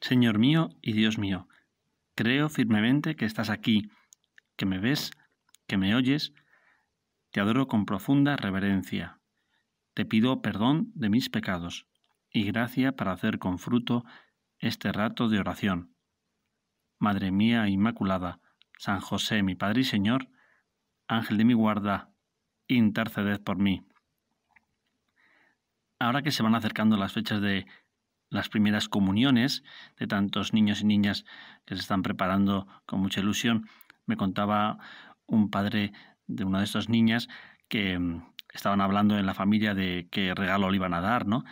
Señor mío y Dios mío, creo firmemente que estás aquí, que me ves, que me oyes, te adoro con profunda reverencia. Te pido perdón de mis pecados y gracia para hacer con fruto este rato de oración. Madre mía Inmaculada, San José, mi Padre y Señor, Ángel de mi guarda, interceded por mí. Ahora que se van acercando las fechas de las primeras comuniones de tantos niños y niñas que se están preparando con mucha ilusión. Me contaba un padre de una de estas niñas que mm, estaban hablando en la familia de qué regalo le iban a dar, ¿no?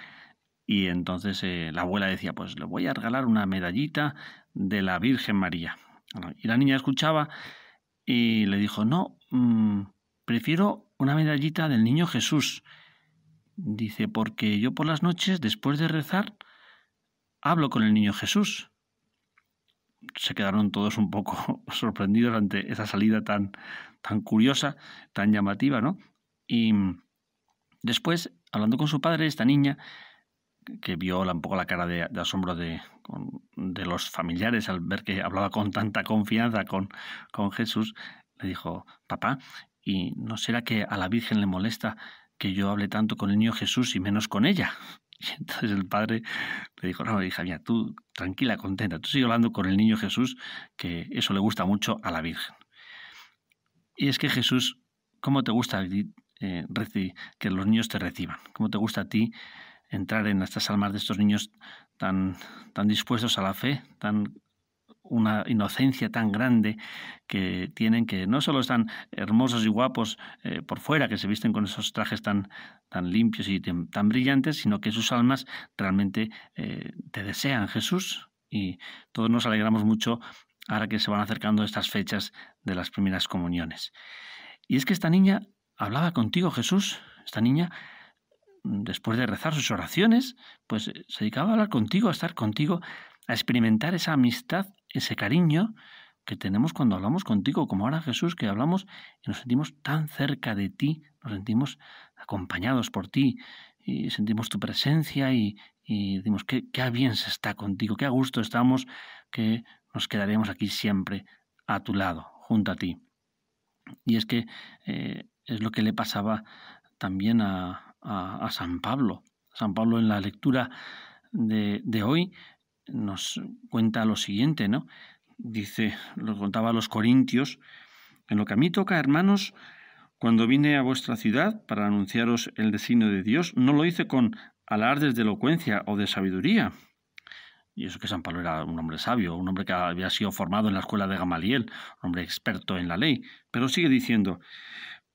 Y entonces eh, la abuela decía, pues le voy a regalar una medallita de la Virgen María. Y la niña escuchaba y le dijo, no, mm, prefiero una medallita del niño Jesús. Dice, porque yo por las noches, después de rezar, hablo con el niño Jesús. Se quedaron todos un poco sorprendidos ante esa salida tan, tan curiosa, tan llamativa, ¿no? Y después, hablando con su padre, esta niña, que vio un poco la cara de, asombro de, los familiares al ver que hablaba con tanta confianza con, con Jesús, le dijo, papá, ¿y no será que a la Virgen le molesta que yo hable tanto con el niño Jesús y menos con ella? entonces el padre le dijo, no, hija mía, tú tranquila, contenta, tú sigue hablando con el niño Jesús, que eso le gusta mucho a la Virgen. Y es que Jesús, ¿cómo te gusta eh, que los niños te reciban? ¿Cómo te gusta a ti entrar en estas almas de estos niños tan, tan dispuestos a la fe, tan una inocencia tan grande que tienen que no solo están hermosos y guapos eh, por fuera, que se visten con esos trajes tan, tan limpios y tan, brillantes, sino que sus almas realmente eh, te desean Jesús y todos nos alegramos mucho ahora que se van acercando estas fechas de las primeras comuniones. Y es que esta niña hablaba contigo Jesús, esta niña mm, después de rezar sus oraciones, pues eh, se dedicaba a hablar contigo, a estar contigo, a experimentar esa amistad ese cariño que tenemos cuando hablamos contigo, como ahora Jesús, que hablamos y nos sentimos tan cerca de ti, nos sentimos acompañados por ti y sentimos tu presencia y, y decimos que, qué bien se está contigo, qué a gusto estamos, que nos quedaremos aquí siempre a tu lado, junto a ti. Y es que eh, es lo que le pasaba también a, San Pablo. San Pablo en la lectura de, de hoy nos cuenta lo siguiente, ¿no? Dice, lo contaba a los corintios, en lo que a mí toca, hermanos, cuando vine a vuestra ciudad para anunciaros el designio de Dios, no lo hice con alardes de elocuencia o de sabiduría. Y eso que San Pablo era un hombre sabio, un hombre que había sido formado en la escuela de Gamaliel, un hombre experto en la ley. Pero sigue diciendo,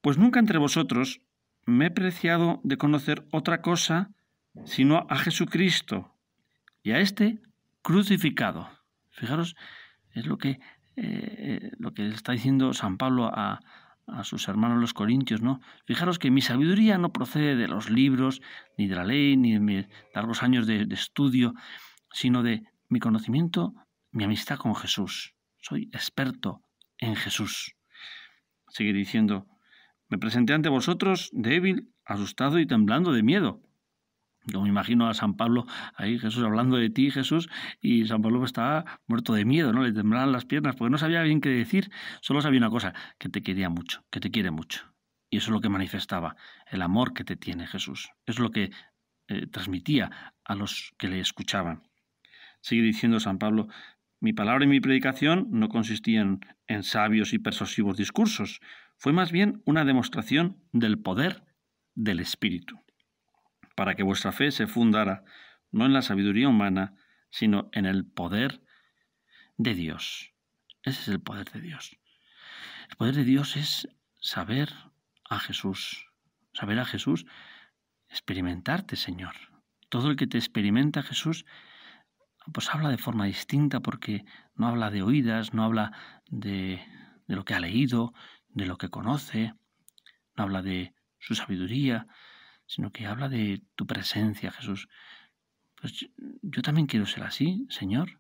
pues nunca entre vosotros me he preciado de conocer otra cosa sino a Jesucristo y a este crucificado. Fijaros, es lo que, eh, eh, lo que está diciendo San Pablo a, sus hermanos los corintios, ¿no? Fijaros que mi sabiduría no procede de los libros, ni de la ley, ni de mis largos años de, de estudio, sino de mi conocimiento, mi amistad con Jesús. Soy experto en Jesús. Sigue diciendo, me presenté ante vosotros débil, asustado y temblando de miedo. Yo me imagino a San Pablo ahí, Jesús, hablando de ti, Jesús, y San Pablo estaba muerto de miedo, ¿no? Le temblaban las piernas porque no sabía bien qué decir, solo sabía una cosa, que te quería mucho, que te quiere mucho. Y eso es lo que manifestaba, el amor que te tiene Jesús. Es lo que eh, transmitía a los que le escuchaban. Sigue diciendo San Pablo, mi palabra y mi predicación no consistían en sabios y persuasivos discursos, fue más bien una demostración del poder del Espíritu para que vuestra fe se fundara no en la sabiduría humana, sino en el poder de Dios. Ese es el poder de Dios. El poder de Dios es saber a Jesús, saber a Jesús, experimentarte, Señor. Todo el que te experimenta Jesús, pues habla de forma distinta porque no habla de oídas, no habla de, de lo que ha leído, de lo que conoce, no habla de su sabiduría, sino que habla de tu presencia, Jesús. Pues yo también quiero ser así, Señor,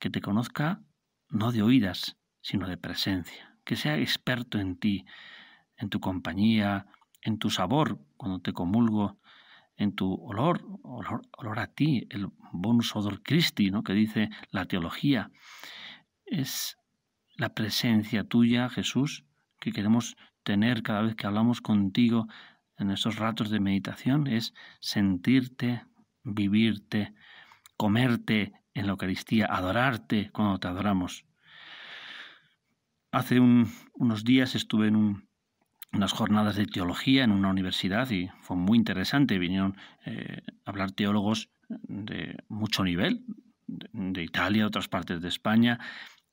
que te conozca no de oídas, sino de presencia, que sea experto en ti, en tu compañía, en tu sabor cuando te comulgo, en tu olor, olor, a ti, el bonus odor Christi, ¿no? que dice la teología. Es la presencia tuya, Jesús, que queremos tener cada vez que hablamos contigo en esos ratos de meditación es sentirte, vivirte, comerte en la Eucaristía, adorarte cuando te adoramos. Hace unos días estuve en unas jornadas de teología en una universidad y fue muy interesante. Vinieron eh, a hablar teólogos de mucho nivel, de, de Italia, otras partes de España,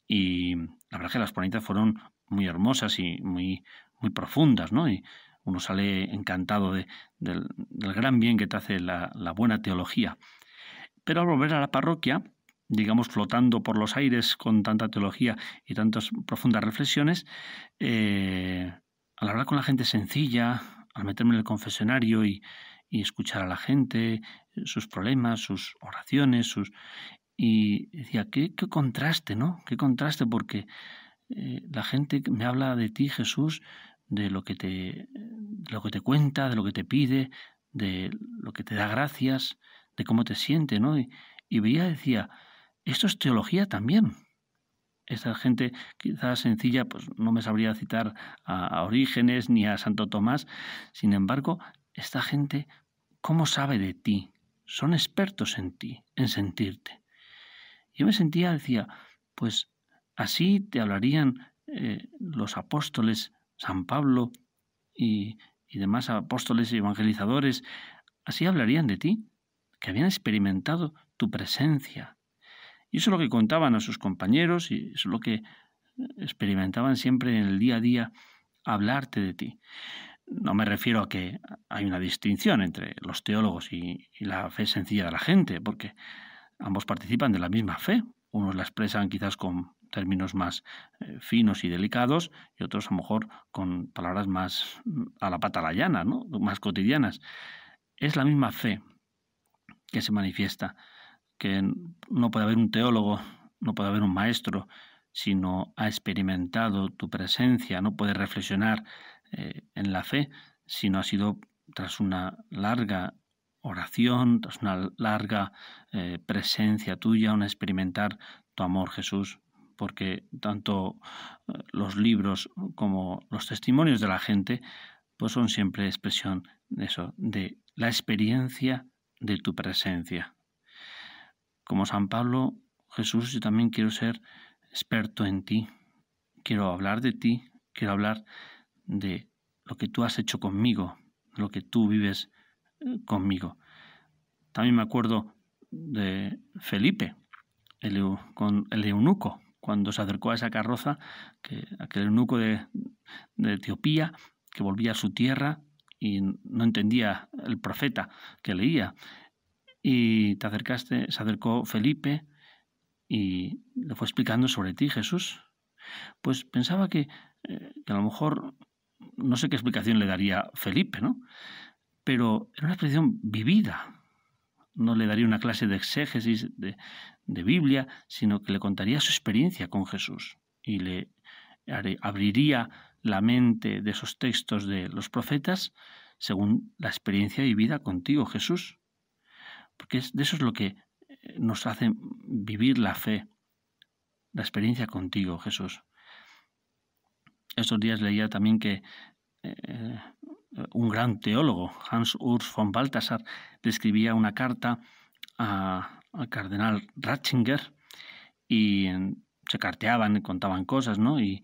y la verdad que las ponencias fueron muy hermosas y muy, muy profundas, ¿no? uno sale encantado del, gran bien que te hace la, buena teología. Pero al volver a la parroquia, digamos, flotando por los aires con tanta teología y tantas profundas reflexiones, eh, al hablar con la gente sencilla, al meterme en el confesionario y, escuchar a la gente, sus problemas, sus oraciones, sus... Y decía, qué, contraste, ¿no? Qué contraste, porque eh, la gente me habla de ti, Jesús, de lo que te, lo que te cuenta, de lo que te pide, de lo que te da gracias, de cómo te siente, ¿no? Y, y veía, decía, esto es teología también. Esta gente quizás sencilla, pues no me sabría citar a, Orígenes ni a Santo Tomás. Sin embargo, esta gente, ¿cómo sabe de ti? Son expertos en ti, en sentirte. Yo me sentía, decía, pues así te hablarían eh, los apóstoles San Pablo y, demás apóstoles y evangelizadores, así hablarían de ti, que habían experimentado tu presencia. Y eso es lo que contaban a sus compañeros y eso es lo que eh, experimentaban siempre en el día a día hablarte de ti. No me refiero a que hay una distinción entre los teólogos y, la fe sencilla de la gente, porque ambos participan de la misma fe. Unos la expresan quizás con términos más eh, finos y delicados y otros a lo mejor con palabras más mm, a la pata la llana, ¿no? más cotidianas. Es la misma fe que se manifiesta, que no puede haber un teólogo, no puede haber un maestro, si no ha experimentado tu presencia, no puede reflexionar eh, en la fe, si no ha sido tras una larga oración, tras una larga eh, presencia tuya, un experimentar tu amor, Jesús, porque tanto eh, los libros como los testimonios de la gente pues son siempre expresión de eso, de la experiencia de tu presencia. Como San Pablo, Jesús, yo también quiero ser experto en ti, quiero hablar de ti, quiero hablar de lo que tú has hecho conmigo, lo que tú vives eh, conmigo. También me acuerdo de Felipe, con el eunuco, cuando se acercó a esa carroza, que, aquel eunuco de, Etiopía que volvía a su tierra y no entendía el profeta que leía. Y te acercaste, se acercó Felipe y le fue explicando sobre ti, Jesús. Pues pensaba que, eh, a lo mejor no sé qué explicación le daría Felipe, ¿no? Pero era una explicación vivida. No le daría una clase de exégesis, de, de Biblia, sino que le contaría su experiencia con Jesús y le abriría la mente de esos textos de los profetas según la experiencia vivida contigo, Jesús. Porque es, de eso es lo que eh, nos hace vivir la fe, la experiencia contigo, Jesús. Estos días leía también que eh, un gran teólogo, Hans Urs von Balthasar, le escribía una carta a al cardenal Ratzinger y em, se carteaban y contaban cosas, ¿no? Y,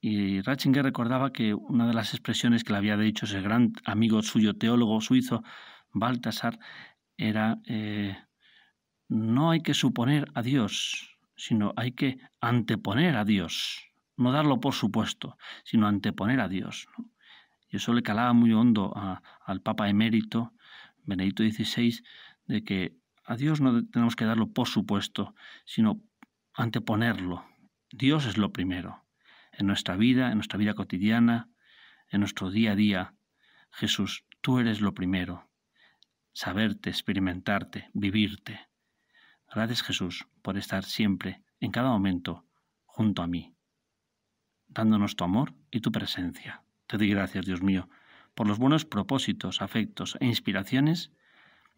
y Ratzinger recordaba que una de las expresiones que le había dicho ese gran amigo suyo, teólogo suizo, Baltasar, era eh, no hay que suponer a Dios, sino hay que anteponer a Dios, no darlo por supuesto, sino anteponer a Dios. Y eso le calaba muy hondo al Papa emérito, Benedicto XVI, de que a Dios no tenemos que darlo por supuesto, sino anteponerlo. Dios es lo primero. En nuestra vida, en nuestra vida cotidiana, en nuestro día a día, Jesús, tú eres lo primero. Saberte, experimentarte, vivirte. Gracias Jesús por estar siempre, en cada momento, junto a mí, dándonos tu amor y tu presencia. Te doy gracias, Dios mío, por los buenos propósitos, afectos e inspiraciones